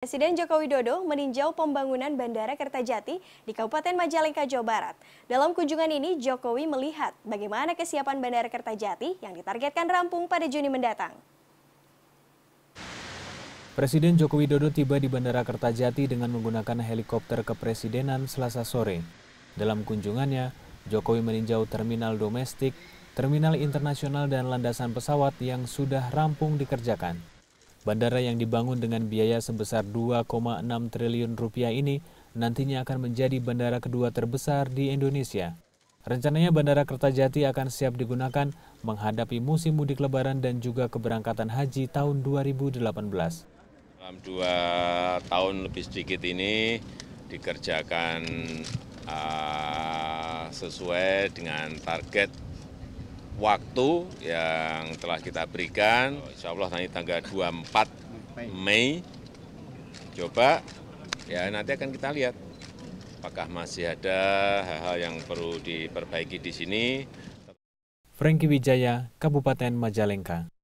Presiden Joko Widodo meninjau pembangunan Bandara Kertajati di Kabupaten Majalengka, Jawa Barat. Dalam kunjungan ini, Jokowi melihat bagaimana kesiapan Bandara Kertajati yang ditargetkan rampung pada Juni mendatang. Presiden Joko Widodo tiba di Bandara Kertajati dengan menggunakan helikopter kepresidenan selasa sore. Dalam kunjungannya, Jokowi meninjau terminal domestik, terminal internasional dan landasan pesawat yang sudah rampung dikerjakan. Bandara yang dibangun dengan biaya sebesar 2,6 triliun rupiah ini nantinya akan menjadi bandara kedua terbesar di Indonesia. Rencananya Bandara Kertajati akan siap digunakan menghadapi musim mudik lebaran dan juga keberangkatan haji tahun 2018. Dalam dua tahun lebih sedikit ini dikerjakan uh, sesuai dengan target waktu yang telah kita berikan, insya Allah nanti tanggal 24 Mei, coba ya nanti akan kita lihat apakah masih ada hal-hal yang perlu diperbaiki di sini. Franky Wijaya, Kabupaten Majalengka.